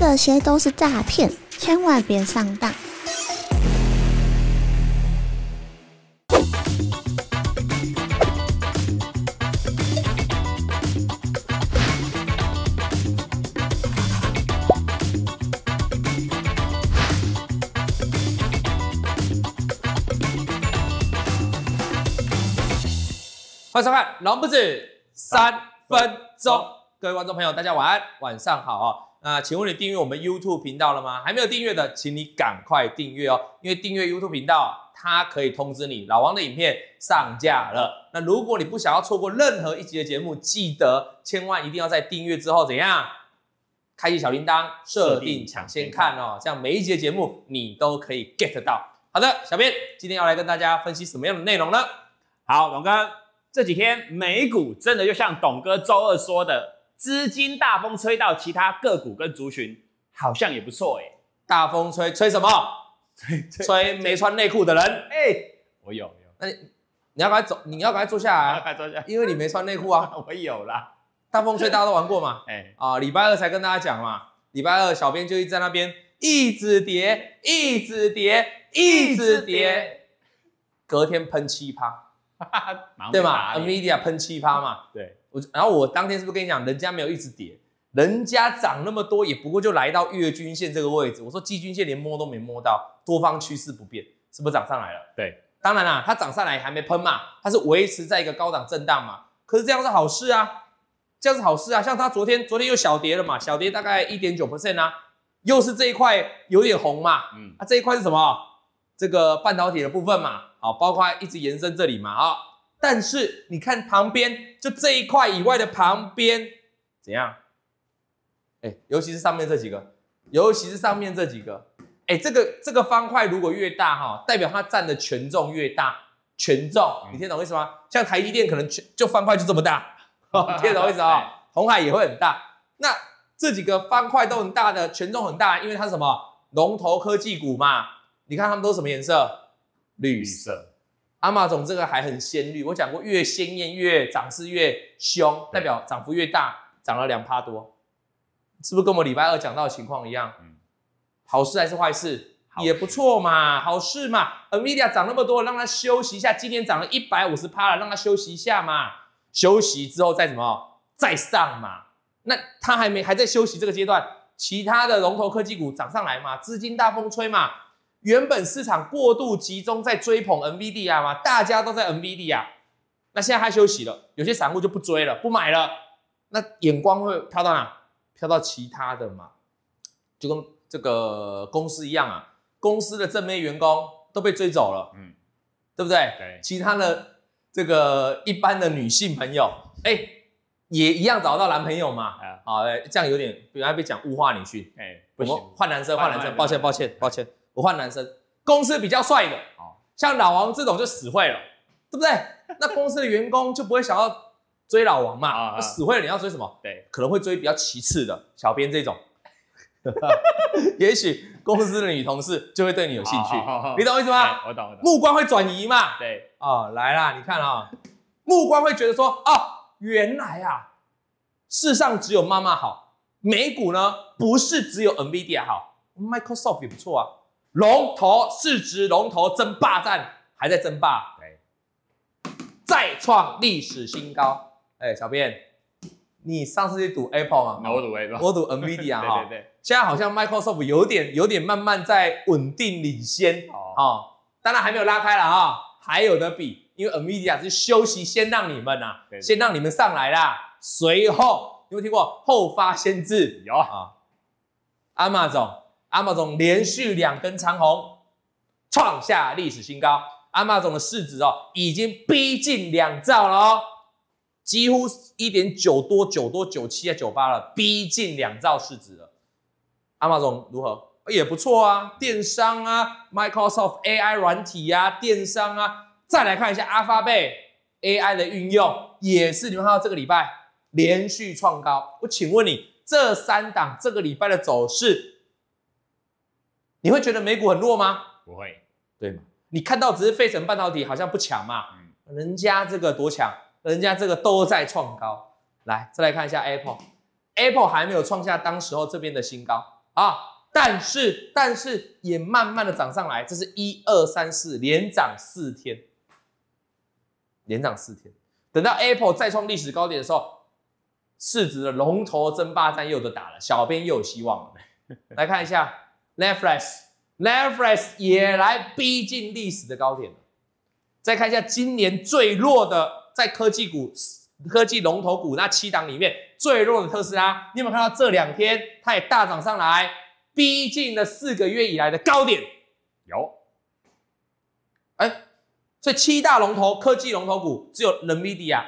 这些都是诈骗，千万别上当。欢迎收看《龙不止三分钟》，各位观众朋友，大家晚安，晚上好啊！那请问你订阅我们 YouTube 频道了吗？还没有订阅的，请你赶快订阅哦！因为订阅 YouTube 频道，它可以通知你老王的影片上架了。那如果你不想要错过任何一集的节目，记得千万一定要在订阅之后怎样？开启小铃铛，设定抢先看哦，这样每一集的节目你都可以 get 到。好的，小编今天要来跟大家分析什么样的内容呢？好，董哥这几天美股真的就像董哥周二说的。资金大风吹到其他个股跟族群，好像也不错哎。大风吹吹什么？吹没穿内裤的人哎。我有有。那你你要赶快走，你要赶快坐下来，赶快坐下因为你没穿内裤啊。我有啦。大风吹大家都玩过嘛？哎啊，礼拜二才跟大家讲嘛。礼拜二小编就一直在那边一直叠，一直叠，一直叠。隔天喷七趴，哈哈，对嘛 n m e d i a 喷七趴嘛，对。我然后我当天是不是跟你讲，人家没有一直跌，人家涨那么多，也不过就来到月均线这个位置。我说季均线连摸都没摸到，多方趋势不变，是不是涨上来了？对，当然啦，它涨上来还没喷嘛，它是维持在一个高档震荡嘛。可是这样是好事啊，这样是好事啊。像它昨天昨天又小跌了嘛，小跌大概一点九 percent 啊，又是这一块有点红嘛，嗯，啊这一块是什么？这个半导体的部分嘛，好，包括一直延伸这里嘛，好。但是你看旁边，就这一块以外的旁边怎样？哎，尤其是上面这几个，尤其是上面这几个，哎，这个这个方块如果越大哈，代表它占的权重越大，权重你听懂意思吗？像台积电可能就方块就这么大，听懂意思哦？红海也会很大，那这几个方块都很大的，权重很大，因为它什么龙头科技股嘛？你看它们都什么颜色？绿色。阿玛总这个还很鲜绿，我讲过越鲜艳越涨势越凶，代表涨幅越大。涨了两趴多，是不是跟我们礼拜二讲到的情况一样？嗯，好事还是坏事？也不错嘛，好事嘛。a m e d i a 涨那么多，让它休息一下。今天涨了一百五十趴了，让它休息一下嘛。休息之后再怎么再上嘛？那它还没还在休息这个阶段，其他的龙头科技股涨上来嘛？资金大风吹嘛？原本市场过度集中在追捧 NVDA 嘛，大家都在 NVDA，那现在他休息了，有些散户就不追了，不买了，那眼光会飘到哪？飘到其他的嘛？就跟这个公司一样啊，公司的正面员工都被追走了，嗯，对不对？对，其他的这个一般的女性朋友，哎，也一样找到男朋友嘛，啊，好，哎，这样有点，原来被讲物化女性，哎，不行，换男生，换男生，抱歉，抱歉，抱歉。我换男生，公司比较帅的，像老王这种就死会了，对不对？那公司的员工就不会想要追老王嘛，啊，死会了，你要追什么？对，可能会追比较其次的小编这种，哈哈，也许公司的女同事就会对你有兴趣，你懂我意思吗？我懂，目光会转移嘛，对，哦，来啦，你看啊，目光会觉得说，哦，原来啊，世上只有妈妈好，美股呢不是只有 Nvidia 好，Microsoft 也不错啊。龙头市值龙头争霸战还在争霸，对，再创历史新高。哎，小编，你上次去赌 Apple 吗？我赌 Apple，我赌 Nvidia 哈。对对对。现在好像 Microsoft 有点有点慢慢在稳定领先。哦。啊，当然还没有拉开了啊，还有的比。因为 Nvidia 是休息先让你们呐，先让你们上来啦，随后，有没听过后发先至？有啊。阿马总。阿 o 总连续两根长红，创下历史新高。阿 o 总的市值哦，已经逼近两兆了哦，几乎一点九多、九多、九七啊、九八了，逼近两兆市值了。阿 o 总如何？也不错啊，电商啊，Microsoft AI 软体呀，电商啊。再来看一下阿发贝 AI 的运用，也是你们看到这个礼拜连续创高。我请问你，这三档这个礼拜的走势？你会觉得美股很弱吗？不会，对吗？你看到只是费城半导体好像不强嘛？嗯，人家这个多强，人家这个都在创高。来，再来看一下 Apple，Apple 还没有创下当时候这边的新高啊，但是但是也慢慢的涨上来，这是一二三四连涨四天，连涨四天。等到 Apple 再创历史高点的时候，市值的龙头争霸战又得打了，小编又有希望了。来看一下。Netflix，Netflix 也来逼近历史的高点了。再看一下今年最弱的，在科技股、科技龙头股那七档里面最弱的特斯拉，你有没有看到这两天它也大涨上来，逼近了四个月以来的高点？有。哎，所以七大龙头科技龙头股只有 NVIDIA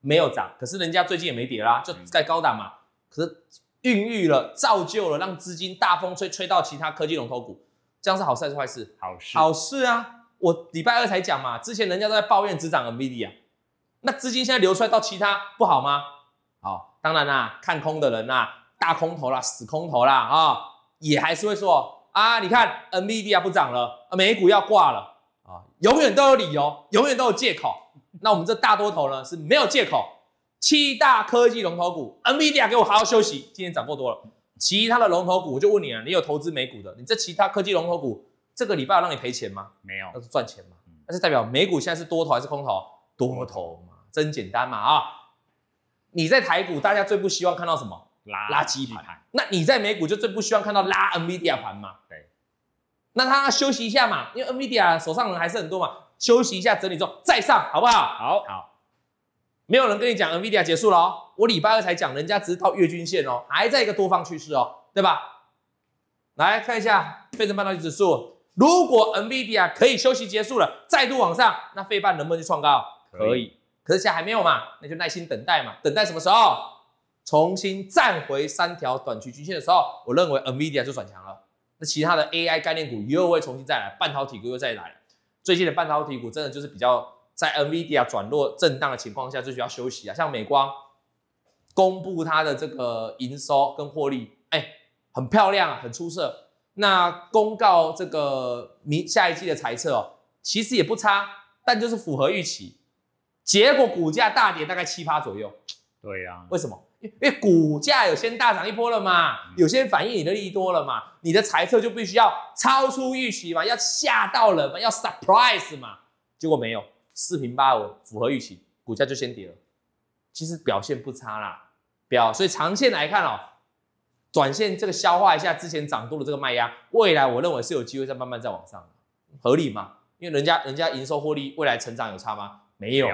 没有涨，可是人家最近也没跌啦，就在高档嘛。可是。孕育了、造就了，让资金大风吹吹到其他科技龙头股，这样是好事还是坏事？好事，好事啊！我礼拜二才讲嘛，之前人家都在抱怨只涨 n m i d i a 那资金现在流出来到其他不好吗？好，当然啦，看空的人呐，大空头啦，死空头啦啊，也还是会说啊，你看 m i d i a 不涨了，美股要挂了啊，永远都有理由，永远都有借口。那我们这大多头呢是没有借口。七大科技龙头股，Nvidia 给我好好休息，今天涨过多了。其他的龙头股，我就问你了，你有投资美股的？你这其他科技龙头股，这个礼拜让你赔钱吗？没有，那是赚钱吗？那是代表美股现在是多头还是空头？多头嘛，真简单嘛啊！你在台股，大家最不希望看到什么垃圾盘？那你在美股就最不希望看到拉 Nvidia 盘嘛？对。那他休息一下嘛，因为 Nvidia 手上人还是很多嘛，休息一下整理之后再上，好不好？好。好。没有人跟你讲 Nvidia 结束了哦，我礼拜二才讲，人家只是到月均线哦，还在一个多方趋势哦，对吧？来看一下费城半导体指数，如果 Nvidia 可以休息结束了，再度往上，那费半能不能去创高？可以，可是现在还没有嘛，那就耐心等待嘛，等待什么时候重新站回三条短期均线的时候，我认为 Nvidia 就转强了。那其他的 AI 概念股又会重新再来，半导体股又再来，最近的半导体股真的就是比较。在 Nvidia 转弱震荡的情况下，就需要休息啊。像美光公布它的这个营收跟获利，哎，很漂亮很出色。那公告这个明下一季的财测哦，其实也不差，但就是符合预期。结果股价大跌，大概七八左右。对呀，为什么？因为股价有先大涨一波了嘛，有些人反映你的利益多了嘛，你的财测就必须要超出预期嘛，要吓到人嘛，要 surprise 嘛。结果没有。四平八稳，符合预期，股价就先跌了。其实表现不差啦，表所以长线来看哦，短线这个消化一下之前涨多的这个卖压，未来我认为是有机会再慢慢再往上，合理吗？因为人家人家营收获利未来成长有差吗？没有，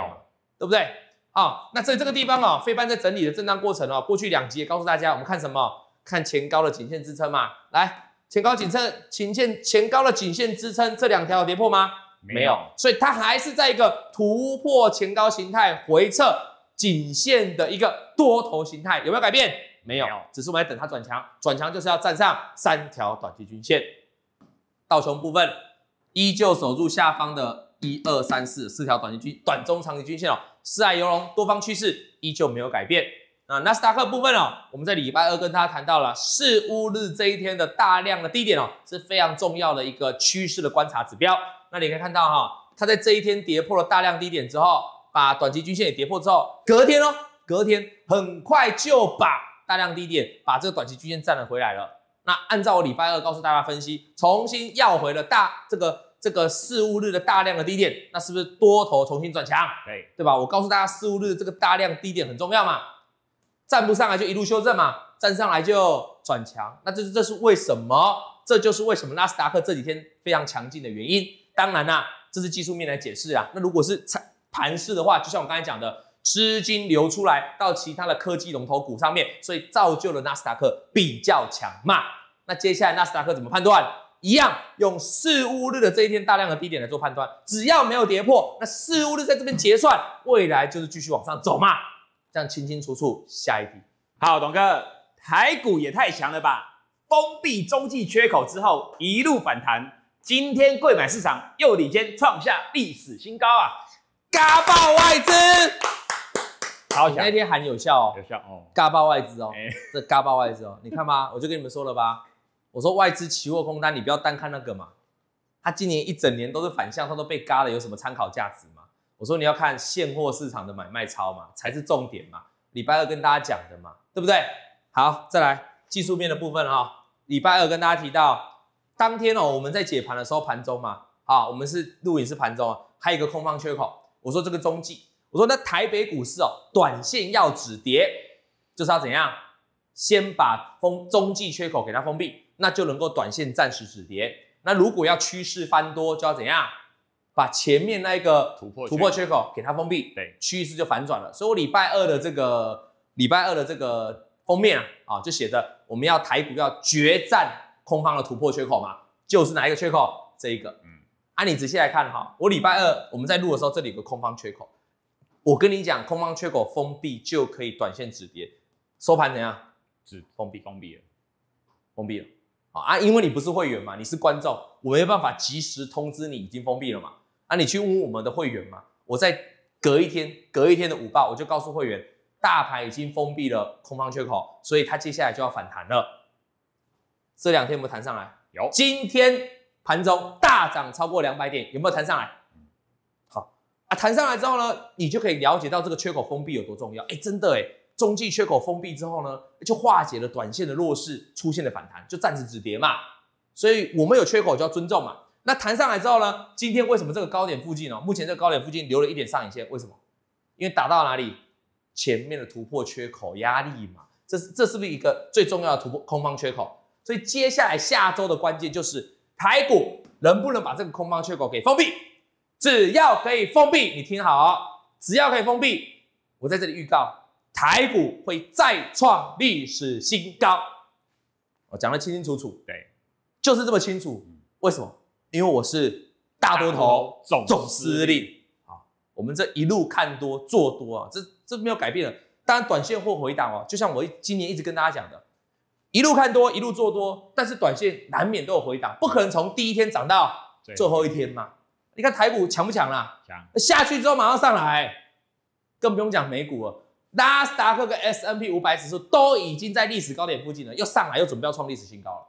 对不对？好，那在这个地方哦，飞班在整理的震荡过程哦，过去两集也告诉大家，我们看什么？看前高的颈线支撑嘛。来，前高颈线，颈线前高的颈线支撑这两条跌破吗？没有，所以它还是在一个突破前高形态回撤颈线的一个多头形态，有没有改变？没有，只是我们在等它转强。转强就是要站上三条短期均线。道琼部分依旧守住下方的一二三四四条短期均短中长期均线哦，四在游龙，多方趋势依旧没有改变。那纳斯达克部分哦，我们在礼拜二跟大家谈到了四乌日这一天的大量的低点哦，是非常重要的一个趋势的观察指标。那你可以看到哈，它在这一天跌破了大量低点之后，把短期均线也跌破之后，隔天哦，隔天很快就把大量低点把这个短期均线占了回来了。那按照我礼拜二告诉大家分析，重新要回了大这个这个四五日的大量的低点，那是不是多头重新转强？对，对吧？我告诉大家四五日的这个大量低点很重要嘛，站不上来就一路修正嘛，站上来就转强。那这是这是为什么？这就是为什么纳斯达克这几天非常强劲的原因。当然啦，这是技术面来解释啊。那如果是盘市的话，就像我刚才讲的，资金流出来到其他的科技龙头股上面，所以造就了纳斯达克比较强嘛。那接下来纳斯达克怎么判断？一样用四五日的这一天大量的低点来做判断，只要没有跌破，那四五日在这边结算，未来就是继续往上走嘛。这样清清楚楚。下一题，好，董哥，台股也太强了吧！封闭中继缺口之后，一路反弹。今天贵买市场又领先创下历史新高啊！嘎爆外资，好那天喊有效哦，有效哦，嘎爆外资哦，这嘎爆外资哦，你看嘛，我就跟你们说了吧，我说外资期货空单你不要单看那个嘛，它今年一整年都是反向，它都被嘎了，有什么参考价值嘛？我说你要看现货市场的买卖超嘛，才是重点嘛。礼拜二跟大家讲的嘛，对不对？好，再来技术面的部分哈，礼拜二跟大家提到。当天哦，我们在解盘的时候，盘中嘛，啊，我们是录影是盘中啊，还有一个空方缺口。我说这个中继，我说那台北股市哦，短线要止跌，就是要怎样，先把封中继缺口给它封闭，那就能够短线暂时止跌。那如果要趋势翻多，就要怎样，把前面那个突破突破缺口给它封闭，对，趋势就反转了。所以我礼拜二的这个礼拜二的这个封面啊，啊，就写着我们要台股要决战。空方的突破缺口嘛，就是哪一个缺口？这一个。啊，你仔细来看哈，我礼拜二我们在录的时候，这里有个空方缺口。我跟你讲，空方缺口封闭就可以短线止跌。收盘怎样？止，封闭，封闭了，封闭了。啊，因为你不是会员嘛，你是观众，我没办法及时通知你已经封闭了嘛。啊，你去问我们的会员嘛，我在隔一天，隔一天的午报我就告诉会员，大盘已经封闭了空方缺口，所以它接下来就要反弹了。这两天有没有弹上来？有。今天盘中大涨超过两百点，有没有弹上来？好啊，弹上来之后呢，你就可以了解到这个缺口封闭有多重要。哎，真的哎，中继缺口封闭之后呢，就化解了短线的弱势，出现了反弹，就暂时止跌嘛。所以我们有缺口就要尊重嘛。那弹上来之后呢，今天为什么这个高点附近呢？目前这个高点附近留了一点上影线，为什么？因为打到哪里？前面的突破缺口压力嘛。这是这是不是一个最重要的突破空方缺口？所以接下来下周的关键就是台股能不能把这个空方缺口给封闭？只要可以封闭，你听好，只要可以封闭，我在这里预告台股会再创历史新高。我讲的清清楚楚，对，就是这么清楚。为什么？因为我是大多头总司令啊！我们这一路看多做多啊，这这没有改变了。当然短线或回档哦，就像我今年一直跟大家讲的。一路看多，一路做多，但是短线难免都有回档，不可能从第一天涨到最后一天嘛？你看台股强不强啦？强，下去之后马上上来，更不用讲美股了，纳斯达克跟 S N P 五百指数都已经在历史高点附近了，又上来，又准备要创历史新高了。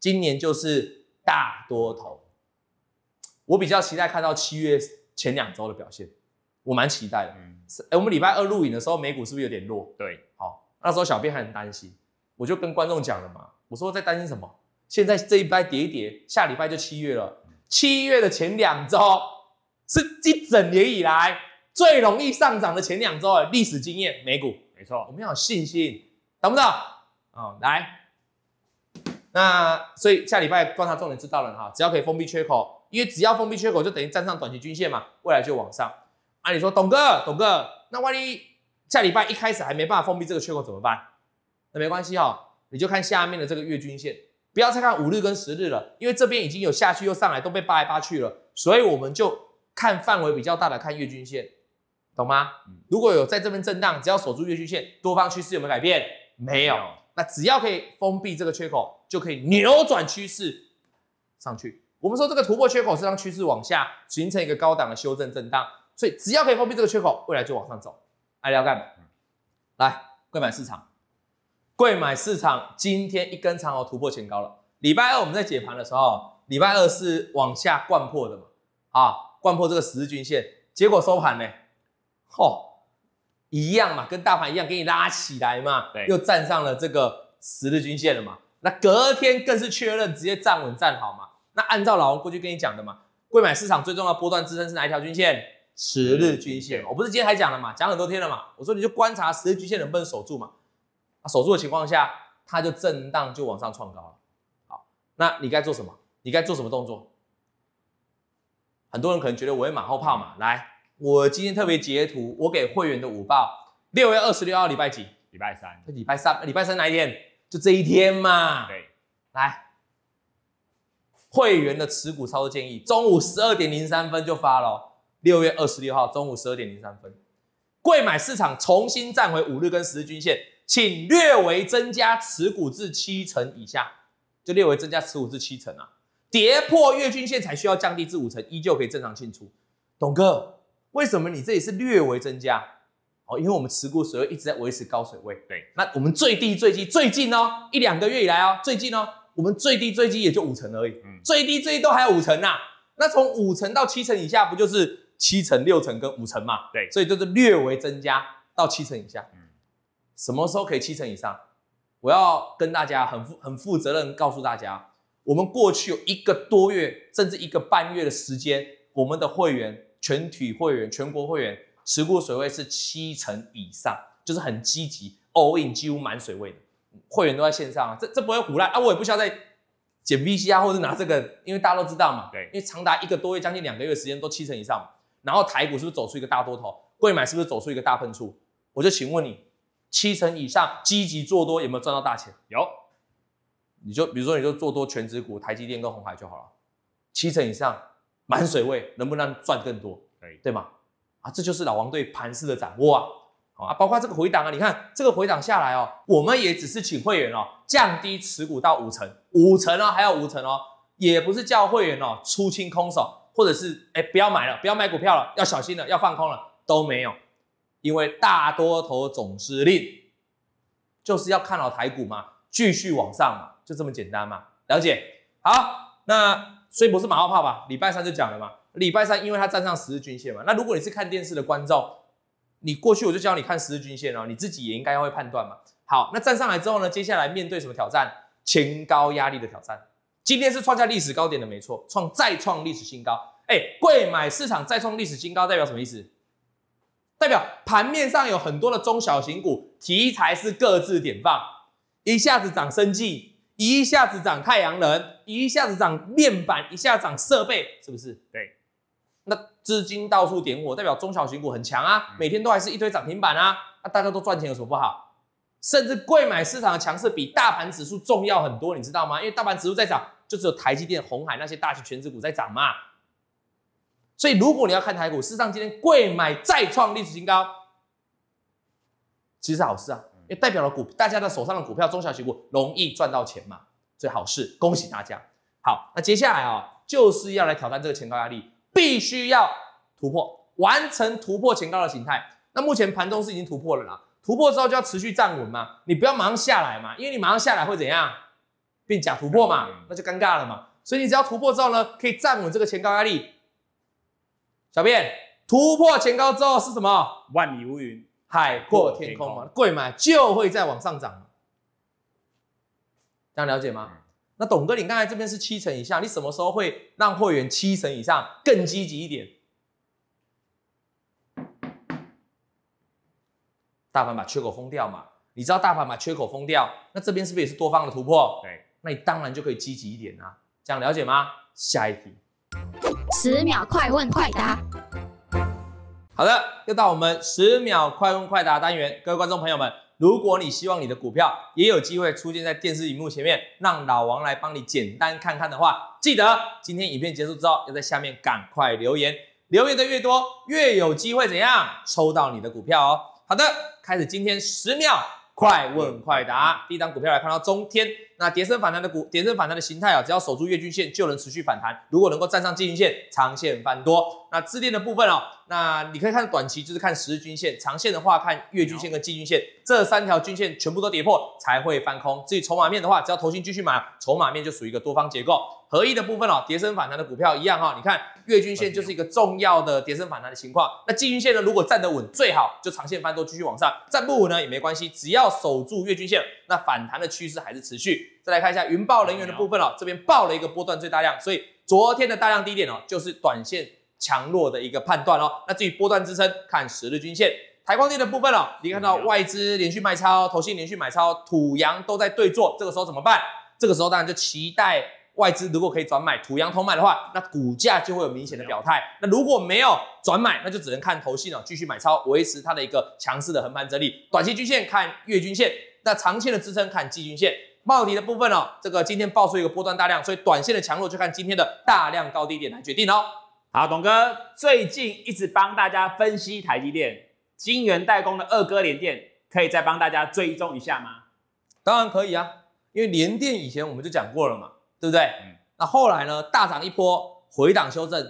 今年就是大多头，我比较期待看到七月前两周的表现，我蛮期待的。嗯，哎，我们礼拜二录影的时候，美股是不是有点弱？对，好，那时候小编还很担心。我就跟观众讲了嘛，我说在担心什么？现在这一波跌一跌，下礼拜就七月了，七月的前两周是一整年以来最容易上涨的前两周哎，历史经验，美股没错，我们要有信心，懂不懂？哦，来，那所以下礼拜观察重点知道了哈，只要可以封闭缺口，因为只要封闭缺口就等于站上短期均线嘛，未来就往上。按理说，董哥，董哥，那万一下礼拜一开始还没办法封闭这个缺口怎么办？那没关系哈，你就看下面的这个月均线，不要再看五日跟十日了，因为这边已经有下去又上来，都被扒来扒去了，所以我们就看范围比较大的看月均线，懂吗？如果有在这边震荡，只要守住月均线，多方趋势有没有改变？没有，那只要可以封闭这个缺口，就可以扭转趋势上去。我们说这个突破缺口是让趋势往下形成一个高档的修正震荡，所以只要可以封闭这个缺口，未来就往上走，还聊干嘛？来，柜板市场。贵买市场今天一根长虹突破前高了。礼拜二我们在解盘的时候，礼拜二是往下灌破的嘛，啊，灌破这个十日均线，结果收盘呢，吼，一样嘛，跟大盘一样给你拉起来嘛，又站上了这个十日均线了嘛。那隔天更是确认直接站稳站好嘛。那按照老王过去跟你讲的嘛，贵买市场最重要波段支撑是哪一条均线？十日均线。我不是今天还讲了嘛，讲很多天了嘛，我说你就观察十日均线能不能守住嘛。守住的情况下，它就震荡就往上创高了。好，那你该做什么？你该做什么动作？很多人可能觉得我会马后炮嘛。来，我今天特别截图，我给会员的午报，六月二十六号礼拜几？礼拜三。礼拜三，礼拜三哪一天？就这一天嘛。对。来，会员的持股操作建议，中午十二点零三分就发了。六月二十六号中午十二点零三分，贵买市场重新站回五日跟十日均线。请略微增加持股至七成以下，就略微增加持股至七成啊。跌破月均线才需要降低至五成，依旧可以正常进出。董哥，为什么你这里是略微增加？哦，因为我们持股水位一直在维持高水位。对，那我们最低最低最近哦，一两个月以来哦，最近哦，我们最低最低也就五成而已。嗯，最低最低都还有五成呐。那从五成到七成以下，不就是七成、六成跟五成嘛？对，所以就是略微增加到七成以下。嗯。什么时候可以七成以上？我要跟大家很负很负责任告诉大家，我们过去有一个多月，甚至一个半月的时间，我们的会员全体会员全国会员持股水位是七成以上，就是很积极，all in 几乎满水位的会员都在线上，这这不会胡来啊！我也不需要再减 VC 啊，或者拿这个，因为大家都知道嘛，对，因为长达一个多月，将近两个月时间都七成以上，然后台股是不是走出一个大多头？贵买是不是走出一个大喷出？我就请问你。七成以上积极做多有没有赚到大钱？有，你就比如说你就做多全指股、台积电跟红海就好了。七成以上满水位能不能赚更多？以，对吗？啊，这就是老王对盘势的掌握啊！啊，包括这个回档啊，你看这个回档下来哦，我们也只是请会员哦降低持股到五成，五成哦，还有五成哦，也不是叫会员哦出清空手或者是哎不要买了，不要买股票了，要小心了，要放空了都没有。因为大多头总司令就是要看好台股嘛，继续往上嘛，就这么简单嘛。了解？好，那所以不是马后炮吧？礼拜三就讲了嘛。礼拜三因为它站上十日均线嘛，那如果你是看电视的观众，你过去我就教你看十日均线哦，你自己也应该会判断嘛。好，那站上来之后呢，接下来面对什么挑战？前高压力的挑战。今天是创下历史高点的，没错，创再创历史新高。哎，贵买市场再创历史新高，代表什么意思？代表盘面上有很多的中小型股题材是各自点放，一下子涨生技，一下子涨太阳能，一下子涨面板，一下涨设备，是不是？对，那资金到处点火，代表中小型股很强啊，每天都还是一堆涨停板啊，那大家都赚钱有什么不好？甚至贵买市场的强势比大盘指数重要很多，你知道吗？因为大盘指数在涨，就只有台积电、红海那些大型全职股在涨嘛。所以，如果你要看台股，事实上今天贵买再创历史新高，其实是好事啊，也代表了股大家的手上的股票，中小型股容易赚到钱嘛，最好事，恭喜大家。好，那接下来啊，就是要来挑战这个前高压力，必须要突破，完成突破前高的形态。那目前盘中是已经突破了啦，突破之后就要持续站稳嘛，你不要马上下来嘛，因为你马上下来会怎样？变假突破嘛，那就尴尬了嘛。所以你只要突破之后呢，可以站稳这个前高压力。小便突破前高之后是什么？万里无云，海阔天空嘛。贵买就会再往上涨，这样了解吗？那董哥，你刚才这边是七成以下，你什么时候会让会员七成以上更积极一点？大盘把缺口封掉嘛？你知道大盘把缺口封掉，那这边是不是也是多方的突破？对，那你当然就可以积极一点啊。这样了解吗？下一题。十秒快问快答，好的，又到我们十秒快问快答单元，各位观众朋友们，如果你希望你的股票也有机会出现在电视荧幕前面，让老王来帮你简单看看的话，记得今天影片结束之后，要在下面赶快留言，留言的越多，越有机会怎样抽到你的股票哦。好的，开始今天十秒快问快答，第一张股票来看到中天。那跌升反弹的股，跌升反弹的形态啊，只要守住月均线就能持续反弹。如果能够站上季均线，长线翻多。那支电的部分哦，那你可以看短期就是看十日均线，长线的话看月均线跟季均线，这三条均线全部都跌破才会翻空。至于筹码面的话，只要头型继续买，筹码面就属于一个多方结构。合一的部分哦，叠升反弹的股票一样哈，你看月均线就是一个重要的叠升反弹的情况。那季均线呢，如果站得稳，最好就长线翻多继续往上；站不稳呢也没关系，只要守住月均线，那反弹的趋势还是持续。再来看一下云豹能源的部分哦，这边爆了一个波段最大量，所以昨天的大量低点哦，就是短线强弱的一个判断哦。那至于波段支撑，看十日均线。台光电的部分哦，你看到外资连续卖超，头信连续买超，土洋都在对坐，这个时候怎么办？这个时候当然就期待外资如果可以转买土洋同买的话，那股价就会有明显的表态。那如果没有转买，那就只能看投信了，继续买超，维持它的一个强势的横盘整理。短期均线看月均线，那长线的支撑看季均线。半导体的部分哦，这个今天爆出一个波段大量，所以短线的强弱就看今天的大量高低点来决定哦。好，董哥最近一直帮大家分析台积电、晶源代工的二哥联电，可以再帮大家追踪一下吗？当然可以啊，因为联电以前我们就讲过了嘛，对不对？嗯。那后来呢，大涨一波，回档修正，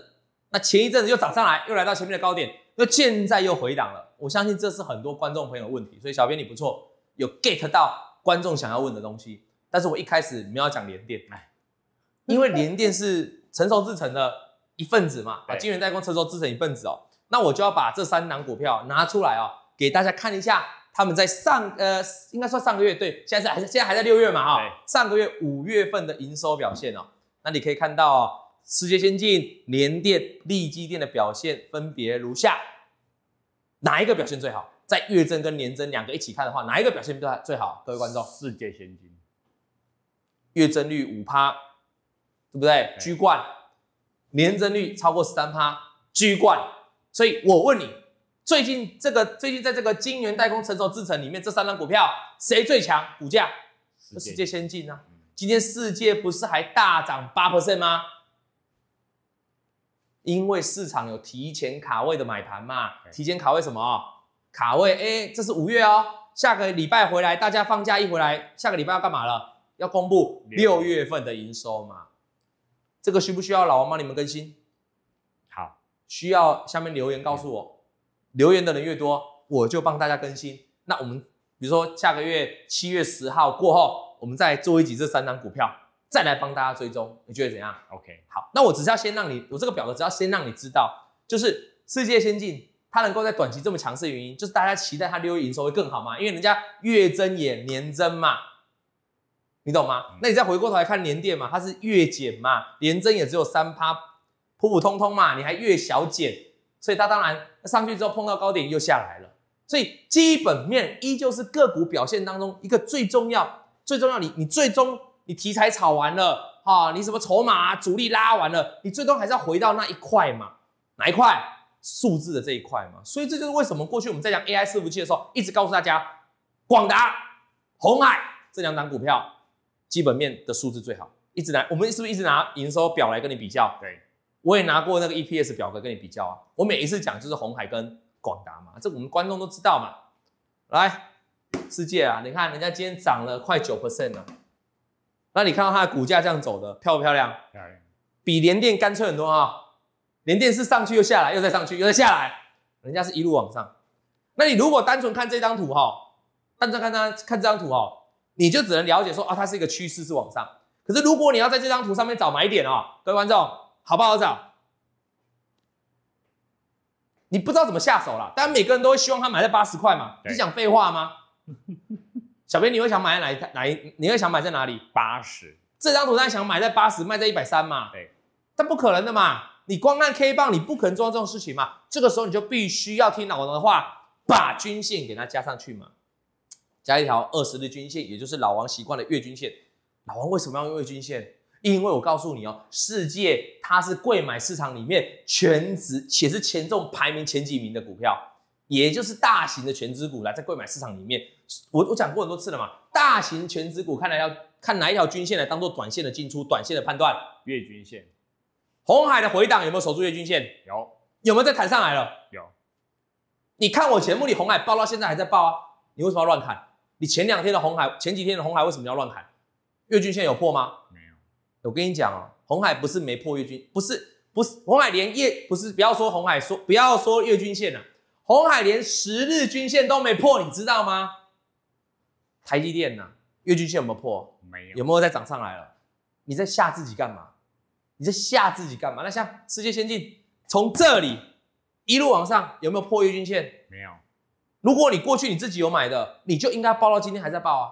那前一阵子又涨上来，又来到前面的高点，那现在又回档了。我相信这是很多观众朋友的问题，所以小编你不错，有 get 到。观众想要问的东西，但是我一开始没有讲联电，哎，因为联电是成熟制成的一份子嘛，啊，晶圆代工成熟制成一份子哦，那我就要把这三档股票拿出来哦，给大家看一下他们在上呃，应该算上个月对，现在是现在还在六月嘛哈，上个月五月份的营收表现哦，那你可以看到世界先进、联电、立基电的表现分别如下，哪一个表现最好？在月增跟年增两个一起看的话，哪一个表现最最好？各位观众，世界先进，月增率五趴，对不对？居冠，年增率超过十三趴，居冠。所以，我问你，最近这个最近在这个金元代工成熟制程里面，这三张股票谁最强？股价？世界先进啊！今天世界不是还大涨八 percent 吗？因为市场有提前卡位的买盘嘛，提前卡位什么？卡位 A，这是五月哦。下个礼拜回来，大家放假一回来，下个礼拜要干嘛了？要公布六月份的营收嘛？这个需不需要老王帮你们更新？好，需要下面留言告诉我，留言的人越多，我就帮大家更新。那我们比如说下个月七月十号过后，我们再做一集这三张股票，再来帮大家追踪，你觉得怎样？OK，好。那我只要先让你，我这个表格只要先让你知道，就是世界先进。它能够在短期这么强势的原因，就是大家期待它六月营收会更好嘛，因为人家月增也年增嘛，你懂吗？那你再回过头来看年电嘛，它是月减嘛，年增也只有三趴，普普通通嘛，你还月小减，所以它当然上去之后碰到高点又下来了。所以基本面依旧是个股表现当中一个最重要、最重要。你你最终你题材炒完了啊，你什么筹码主力拉完了，你最终还是要回到那一块嘛，哪一块？数字的这一块嘛，所以这就是为什么过去我们在讲 AI 伺服器的时候，一直告诉大家广达、红海这两档股票基本面的数字最好。一直拿我们是不是一直拿营收表来跟你比较？对，我也拿过那个 EPS 表格跟你比较啊。我每一次讲就是红海跟广达嘛，这我们观众都知道嘛。来，世界啊，你看人家今天涨了快九 percent 了。那你看到它的股价这样走的漂不漂亮？漂亮，比联电干脆很多啊。连电视上去又下来又再上去又再下来，人家是一路往上。那你如果单纯看这张图哈，单纯看这张看这张图哦，你就只能了解说啊，它是一个趋势是往上。可是如果你要在这张图上面找买点哦，各位观众好不好找？你不知道怎么下手啦，但每个人都会希望他买在八十块嘛？你讲废话吗？小编，你会想买在哪一哪一？你会想买在哪里？八十？这张图他想买在八十，卖在一百三嘛？对，但不可能的嘛。你光看 K 棒，你不可能做到这种事情嘛。这个时候你就必须要听老王的话，把均线给它加上去嘛，加一条二十日均线，也就是老王习惯的月均线。老王为什么要用月均线？因为我告诉你哦，世界它是贵买市场里面全值且是权重排名前几名的股票，也就是大型的全值股来在贵买市场里面。我我讲过很多次了嘛，大型全值股看来要看哪一条均线来当做短线的进出、短线的判断，月均线。红海的回档有没有守住月均线？有，有没有再弹上来了？有。你看我节目里红海报到现在还在报啊，你为什么要乱砍？你前两天的红海，前几天的红海为什么要乱砍？月均线有破吗？没有。我跟你讲哦，红海不是没破月均，不是不是红海连月不是不要说红海说不要说月均线了，红海连十日均线都没破，你知道吗？台积电呢？月均线有没有破？没有。有没有再涨上来了？你在吓自己干嘛？你在吓自己干嘛？那像世界先进，从这里一路往上，有没有破月均线？没有。如果你过去你自己有买的，你就应该报到今天还在报啊。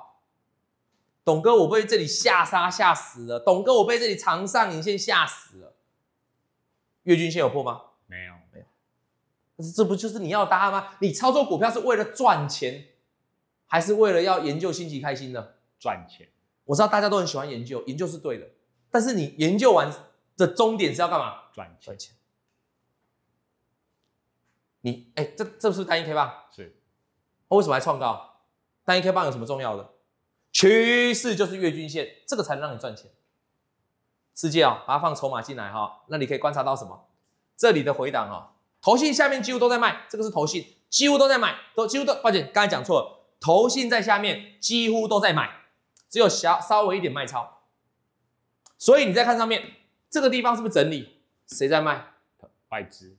董哥，我被这里吓杀吓死了。董哥，我被这里长上影线吓死了。月均线有破吗？没有，没有。这不就是你要的答案吗？你操作股票是为了赚钱，还是为了要研究心情开心呢？赚钱。我知道大家都很喜欢研究，研究是对的，但是你研究完。这终点是要干嘛？赚钱。你哎，这这不是单一 K 棒？是。为什么还创造单一 K 棒有什么重要的？趋势就是月均线，这个才能让你赚钱。世界啊，把它放筹码进来哈。那你可以观察到什么？这里的回档哈，头信下面几乎都在卖，这个是头信，几乎都在卖，都几乎都……抱歉，刚才讲错了，头信在下面几乎都在买，只有小稍微一点卖超。所以你再看上面。这个地方是不是整理？谁在卖？外资。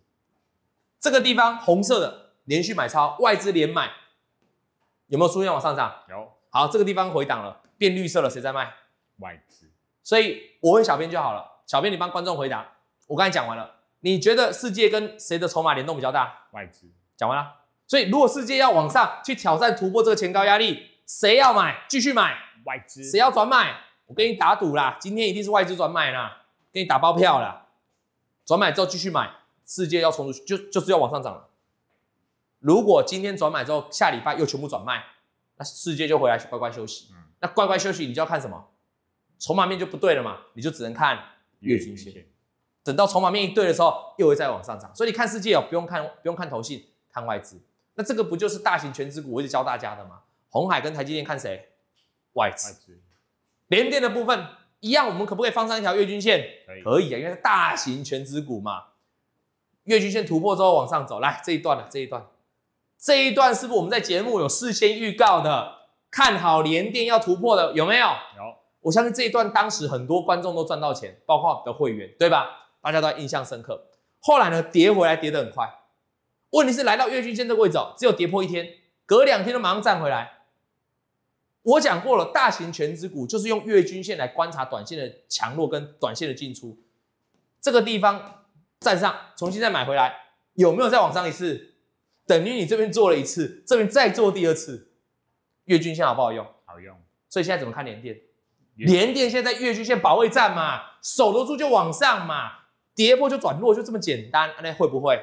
这个地方红色的连续买超，外资连买，有没有出现往上涨？有。好，这个地方回档了，变绿色了，谁在卖？外资。所以我问小编就好了，小编你帮观众回答。我刚才讲完了，你觉得世界跟谁的筹码联动比较大？外资。讲完了。所以如果世界要往上去挑战突破这个前高压力，谁要买？继续买。外资。谁要转买？我跟你打赌啦，今天一定是外资转买啦。给你打包票了，转买之后继续买，世界要冲出去就就是要往上涨了。如果今天转买之后，下礼拜又全部转卖，那世界就回来乖乖休息。嗯，那乖乖休息，你就要看什么？筹码面就不对了嘛，你就只能看月均线。等到筹码面一对的时候，又会再往上涨。所以你看世界哦，不用看不用看头信，看外资。那这个不就是大型全资股？我一直教大家的嘛。红海跟台积电看谁？外资。联电的部分。一样，我们可不可以放上一条月均线？可以，可以啊，因为是大型全值股嘛。月均线突破之后往上走，来这一段了，这一段，这一段是不是我们在节目有事先预告的，看好联电要突破的有没有？有，我相信这一段当时很多观众都赚到钱，包括我们的会员，对吧？大家都印象深刻。后来呢，跌回来跌得很快，问题是来到月均线这个位置哦，只有跌破一天，隔两天都马上站回来。我讲过了，大型全值股就是用月均线来观察短线的强弱跟短线的进出。这个地方站上，重新再买回来，有没有再往上一次？等于你这边做了一次，这边再做第二次。月均线好不好用？好用。所以现在怎么看联电？联电现在月均线保卫战嘛，守得住就往上嘛，跌破就转弱，就这么简单。那会不会？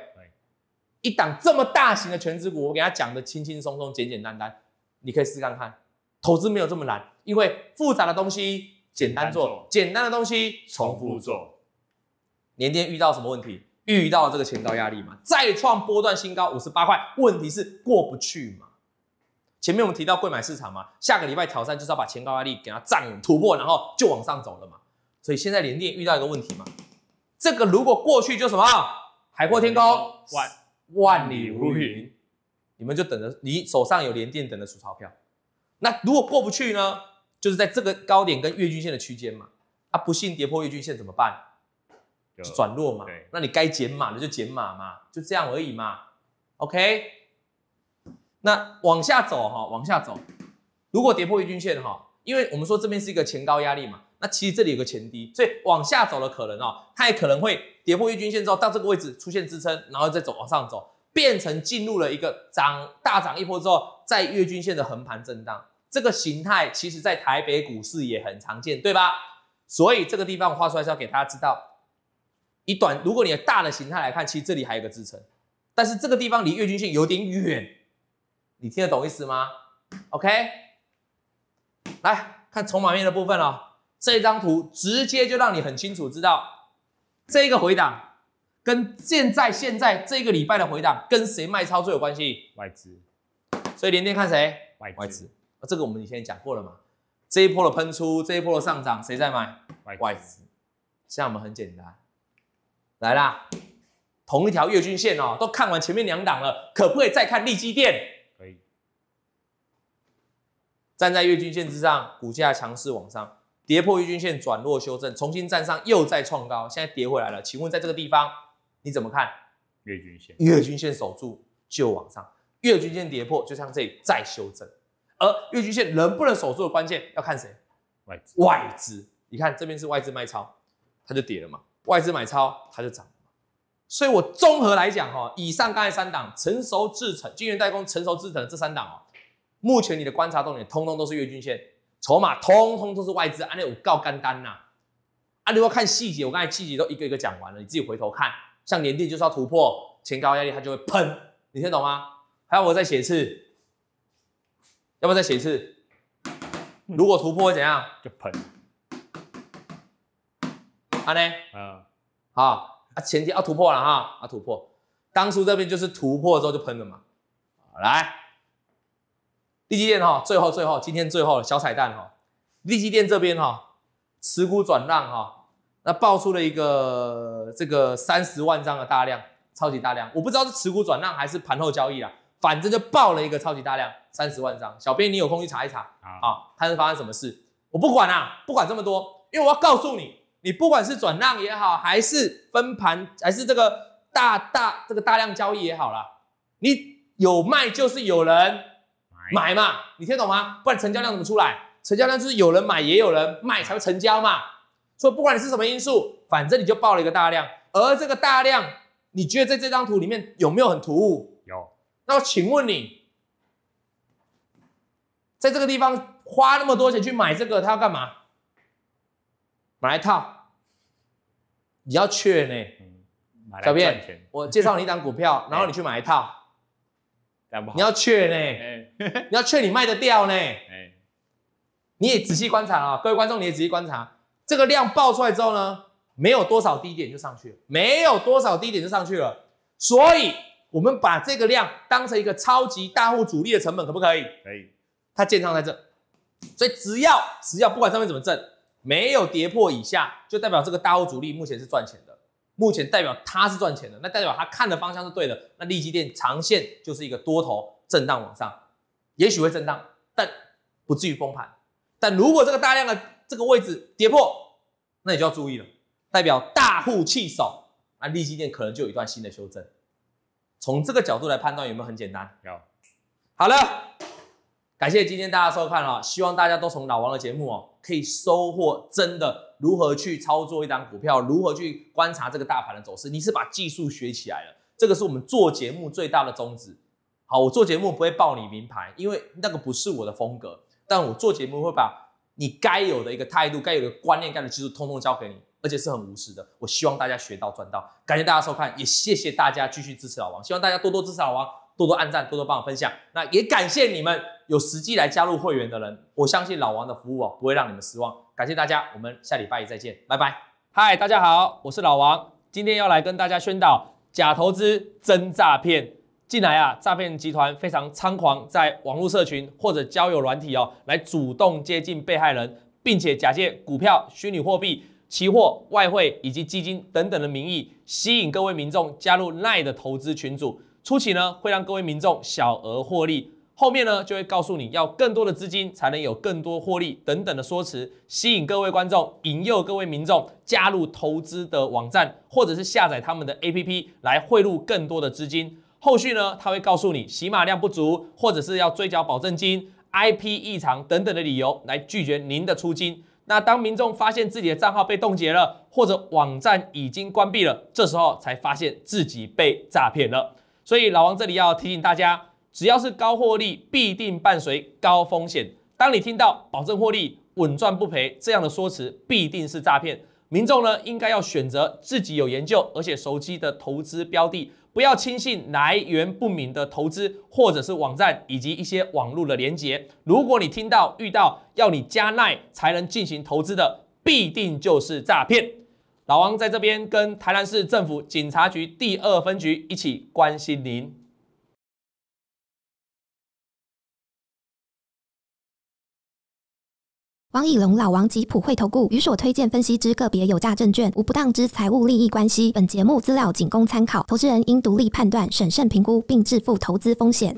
一档这么大型的全值股，我给他讲的轻轻松松、简简单单，你可以试看看。投资没有这么难，因为复杂的东西简单做，简单的东西重复做。年电遇到什么问题？遇到这个前高压力嘛，再创波段新高五十八块，问题是过不去嘛。前面我们提到贵买市场嘛，下个礼拜挑战就是要把前高压力给它涨突破，然后就往上走了嘛。所以现在联电遇到一个问题嘛，这个如果过去就什么海阔天空，万万里无云，你们就等着，你手上有联电等着数钞票。那如果过不去呢？就是在这个高点跟月均线的区间嘛。啊，不幸跌破月均线怎么办？就转弱嘛。那你该减码的就减码嘛，就这样而已嘛。OK。那往下走哈，往下走。如果跌破月均线哈，因为我们说这边是一个前高压力嘛，那其实这里有个前低，所以往下走的可能哦，它也可能会跌破月均线之后到这个位置出现支撑，然后再走往上走。变成进入了一个涨大涨一波之后，在月均线的横盘震荡，这个形态其实在台北股市也很常见，对吧？所以这个地方我画出来是要给大家知道，以短如果你大的形态来看，其实这里还有一个支撑，但是这个地方离月均线有点远，你听得懂意思吗？OK，来看筹码面的部分了，这一张图直接就让你很清楚知道这一个回档。跟现在现在这个礼拜的回档跟谁卖操作有关系？外资。所以连电看谁？外外资。这个我们以前讲过了嘛？这一波的喷出，这一波的上涨，谁在买？外资。现在我们很简单，来啦，同一条月均线哦，都看完前面两档了，可不可以再看利基电？可以。站在月均线之上，股价强势往上，跌破月均线转弱修正，重新站上又再创高，现在跌回来了，请问在这个地方？你怎么看？月均线，月均线守住就往上，月均线跌破就像这里再修正。而月均线能不能守住的关键要看谁？外资。外资，你看这边是外资卖超，它就跌了嘛；外资买超，它就涨了嘛。所以我综合来讲哈，以上刚才三档成熟制成、金圆代工、成熟制成这三档哦，目前你的观察重点通通都是月均线，筹码通通都是外资。安利我告干单呐！啊，如果看细节，我刚才细节都一个一个讲完了，你自己回头看。像年底就是要突破前高压力，它就会喷，你听懂吗？还要我再写一次？要不要再写一次？如果突破会怎样？就喷。啊，呢？啊，好啊，前天啊突破了哈，啊突破，当初这边就是突破之后就喷了嘛。来，利基店哈，最后最后，今天最后小彩蛋哈，利基店这边哈，持股转让哈。那爆出了一个这个三十万张的大量，超级大量，我不知道是持股转让还是盘后交易啊，反正就爆了一个超级大量三十万张。小编，你有空去查一查啊，它是发生什么事？我不管啊，不管这么多，因为我要告诉你，你不管是转让也好，还是分盘，还是这个大大这个大量交易也好啦，你有卖就是有人买嘛，你听懂吗？不然成交量怎么出来？成交量就是有人买也有人卖才会成交嘛。所以不管你是什么因素，反正你就爆了一个大量。而这个大量，你觉得在这张图里面有没有很突兀？有。那我请问你，在这个地方花那么多钱去买这个，他要干嘛？买一套。你要劝呢。小便，我介绍你一档股票，然后你去买一套。你要劝呢。你要确你卖得掉呢。你也仔细观察啊，各位观众你也仔细观察。这个量爆出来之后呢，没有多少低点就上去了，没有多少低点就上去了，所以我们把这个量当成一个超级大户主力的成本，可不可以？可以，它建仓在这，所以只要只要不管上面怎么震，没有跌破以下，就代表这个大户主力目前是赚钱的，目前代表它是赚钱的，那代表它看的方向是对的，那利基电长线就是一个多头震荡往上，也许会震荡，但不至于崩盘，但如果这个大量的。这个位置跌破，那你就要注意了，代表大户弃守，那利基电可能就有一段新的修正。从这个角度来判断有没有很简单？有。好了，感谢今天大家收看啊。希望大家都从老王的节目哦，可以收获真的如何去操作一张股票，如何去观察这个大盘的走势。你是把技术学起来了，这个是我们做节目最大的宗旨。好，我做节目不会报你名牌，因为那个不是我的风格，但我做节目会把。你该有的一个态度，该有的观念，该的技术，通通教给你，而且是很无私的。我希望大家学到赚到，感谢大家收看，也谢谢大家继续支持老王，希望大家多多支持老王，多多按赞，多多帮我分享。那也感谢你们有实际来加入会员的人，我相信老王的服务哦不会让你们失望。感谢大家，我们下礼拜一再见，拜拜。嗨，大家好，我是老王，今天要来跟大家宣导假投资真诈骗。近来啊，诈骗集团非常猖狂，在网络社群或者交友软体哦，来主动接近被害人，并且假借股票、虚拟货币、期货、外汇以及基金等等的名义，吸引各位民众加入奈的投资群组。初期呢，会让各位民众小额获利，后面呢，就会告诉你要更多的资金才能有更多获利等等的说辞，吸引各位观众，引诱各位民众加入投资的网站，或者是下载他们的 APP 来汇入更多的资金。后续呢，他会告诉你洗码量不足，或者是要追缴保证金、IP 异常等等的理由来拒绝您的出金。那当民众发现自己的账号被冻结了，或者网站已经关闭了，这时候才发现自己被诈骗了。所以老王这里要提醒大家，只要是高获利，必定伴随高风险。当你听到保证获利、稳赚不赔这样的说辞，必定是诈骗。民众呢，应该要选择自己有研究而且熟悉的投资标的。不要轻信来源不明的投资，或者是网站以及一些网络的连接。如果你听到遇到要你加奈才能进行投资的，必定就是诈骗。老王在这边跟台南市政府警察局第二分局一起关心您。王以龙、老王及普惠投顾与所推荐分析之个别有价证券无不当之财务利益关系。本节目资料仅供参考，投资人应独立判断、审慎评估并自负投资风险。